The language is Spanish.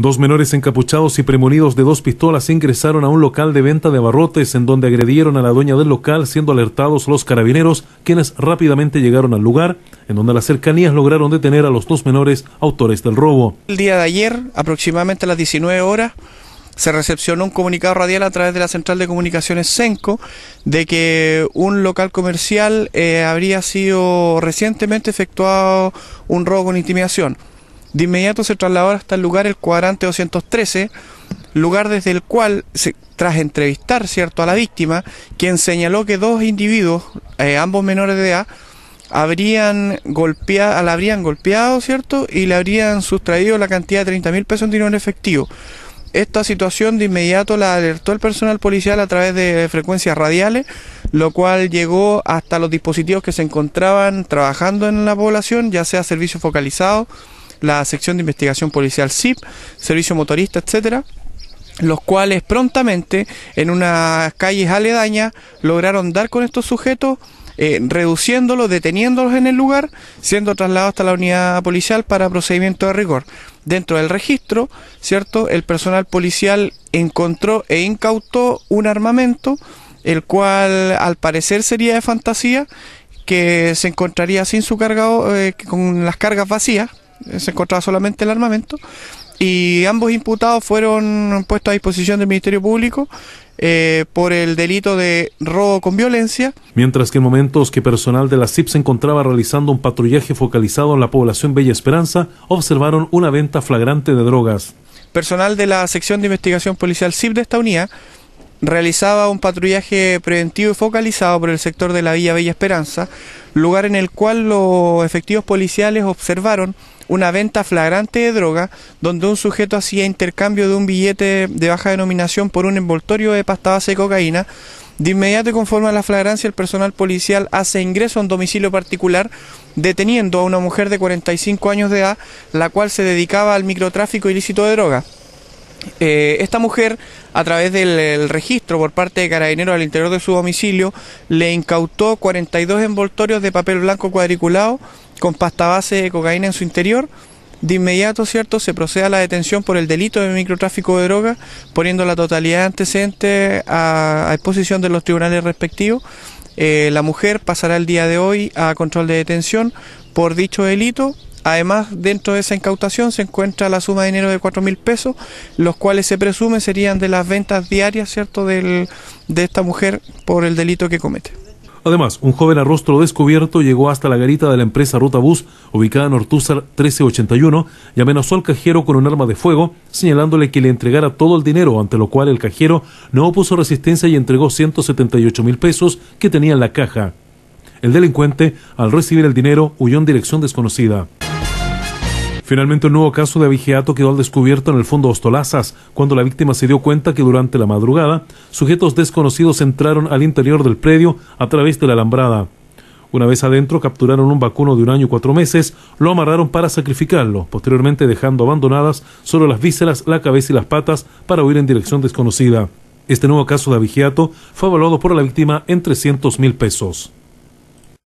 Dos menores encapuchados y premonidos de dos pistolas ingresaron a un local de venta de abarrotes en donde agredieron a la dueña del local, siendo alertados los carabineros, quienes rápidamente llegaron al lugar, en donde las cercanías lograron detener a los dos menores autores del robo. El día de ayer, aproximadamente a las 19 horas, se recepcionó un comunicado radial a través de la central de comunicaciones SENCO de que un local comercial eh, habría sido recientemente efectuado un robo con intimidación. De inmediato se trasladó hasta el lugar, el cuadrante 213, lugar desde el cual, se, tras entrevistar cierto, a la víctima, quien señaló que dos individuos, eh, ambos menores de edad, habrían golpeado, la habrían golpeado, ¿cierto? Y le habrían sustraído la cantidad de 30 mil pesos en dinero en efectivo. Esta situación de inmediato la alertó el personal policial a través de frecuencias radiales, lo cual llegó hasta los dispositivos que se encontraban trabajando en la población, ya sea servicios focalizados la sección de investigación policial SIP, servicio motorista, etcétera, los cuales prontamente en unas calles aledañas lograron dar con estos sujetos, eh, reduciéndolos, deteniéndolos en el lugar, siendo trasladados hasta la unidad policial para procedimiento de rigor. Dentro del registro, ¿cierto? El personal policial encontró e incautó un armamento, el cual al parecer sería de fantasía, que se encontraría sin su cargado eh, con las cargas vacías, eh, se encontraba solamente el armamento. Y ambos imputados fueron puestos a disposición del Ministerio Público eh, por el delito de robo con violencia. Mientras que en momentos que personal de la CIP se encontraba realizando un patrullaje focalizado en la población Bella Esperanza, observaron una venta flagrante de drogas. Personal de la sección de investigación policial CIP de esta unidad realizaba un patrullaje preventivo y focalizado por el sector de la Villa Bella Esperanza, lugar en el cual los efectivos policiales observaron una venta flagrante de droga donde un sujeto hacía intercambio de un billete de baja denominación por un envoltorio de pasta base de cocaína. De inmediato y conforme a la flagrancia, el personal policial hace ingreso a un domicilio particular deteniendo a una mujer de 45 años de edad, la cual se dedicaba al microtráfico ilícito de droga. Eh, esta mujer, a través del registro por parte de carabineros al interior de su domicilio, le incautó 42 envoltorios de papel blanco cuadriculado con pasta base de cocaína en su interior. De inmediato, ¿cierto?, se procede a la detención por el delito de microtráfico de drogas, poniendo la totalidad de antecedentes a, exposición de los tribunales respectivos. Eh, la mujer pasará el día de hoy a control de detención por dicho delito Además, dentro de esa incautación se encuentra la suma de dinero de 4 mil pesos, los cuales se presume serían de las ventas diarias, ¿cierto?, de esta mujer por el delito que comete. Además, un joven a rostro descubierto llegó hasta la garita de la empresa Ruta Bus, ubicada en Ortúzar 1381, y amenazó al cajero con un arma de fuego, señalándole que le entregara todo el dinero, ante lo cual el cajero no opuso resistencia y entregó 178 mil pesos que tenía en la caja. El delincuente, al recibir el dinero, huyó en dirección desconocida. Finalmente, un nuevo caso de abigeato quedó al descubierto en el fondo Ostolazas, cuando la víctima se dio cuenta que durante la madrugada, sujetos desconocidos entraron al interior del predio a través de la alambrada. Una vez adentro, capturaron un vacuno de un año y cuatro meses, lo amarraron para sacrificarlo, posteriormente dejando abandonadas solo las vísceras, la cabeza y las patas para huir en dirección desconocida. Este nuevo caso de abigeato fue evaluado por la víctima en 300 mil pesos.